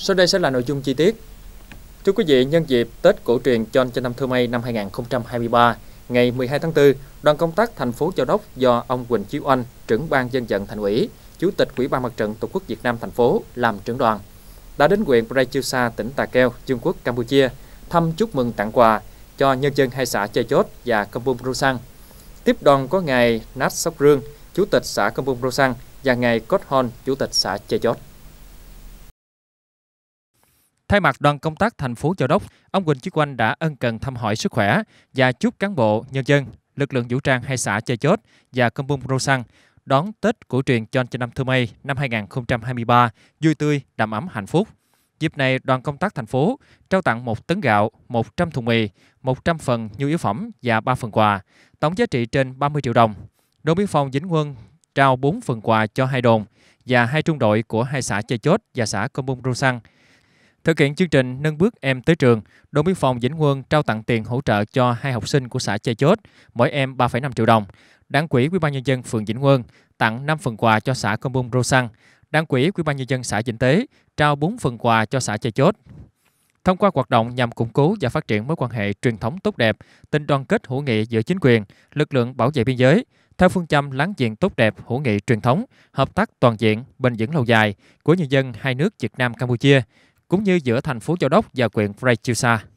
Sau đây sẽ là nội dung chi tiết. Thưa quý vị, nhân dịp Tết cổ truyền John Chân năm Thơ Mây năm 2023, ngày 12 tháng 4, đoàn công tác thành phố Châu Đốc do ông Quỳnh Chiếu Anh, trưởng ban dân vận thành ủy, chủ tịch Ủy ban Mặt trận Tổ quốc Việt Nam thành phố làm trưởng đoàn, đã đến huyện Prey Prechusa, tỉnh Tà Keo, trung quốc Campuchia thăm chúc mừng tặng quà cho nhân dân hai xã Chơ Chốt và Kampung Rosan. Tiếp đoàn có ngài Nat Sóc Rương, chủ tịch xã Kampung Rosan và ngài Cốt Hon, chủ tịch xã Chơ Chốt. Thay mặt đoàn công tác thành phố Châu Đốc, ông Quỳnh Chí Quanh đã ân cần thăm hỏi sức khỏe và chúc cán bộ, nhân dân, lực lượng vũ trang hai xã chơi Chốt và Công Bung Xăng đón Tết cổ truyền cho Chon năm Thơ Mây năm 2023 vui tươi, đầm ấm, hạnh phúc. Dịp này, đoàn công tác thành phố trao tặng một tấn gạo, 100 thùng mì, 100 phần nhu yếu phẩm và 3 phần quà, tổng giá trị trên 30 triệu đồng. Đồn biên phòng Vĩnh Quân trao 4 phần quà cho hai đồn và hai trung đội của hai xã chơi Chốt và xã Công Bung Xăng. Thực hiện chương trình Nâng bước em tới trường, đồn biên phòng Vĩnh Quân trao tặng tiền hỗ trợ cho hai học sinh của xã Chê Chốt, mỗi em 3,5 triệu đồng. Đảng quỹ Ủy ban nhân dân phường Vĩnh Quân tặng 5 phần quà cho xã Công Rô Xăng, Đảng quỹ Ủy ban nhân dân xã Vĩnh Tế trao 4 phần quà cho xã Chê Chốt. Thông qua hoạt động nhằm củng cố và phát triển mối quan hệ truyền thống tốt đẹp, tình đoàn kết hữu nghị giữa chính quyền, lực lượng bảo vệ biên giới, theo phương châm láng giềng tốt đẹp, hữu nghị truyền thống, hợp tác toàn diện, bền vững lâu dài của nhân dân hai nước Việt Nam Campuchia, cũng như giữa thành phố Châu Đốc và huyện Frechusa.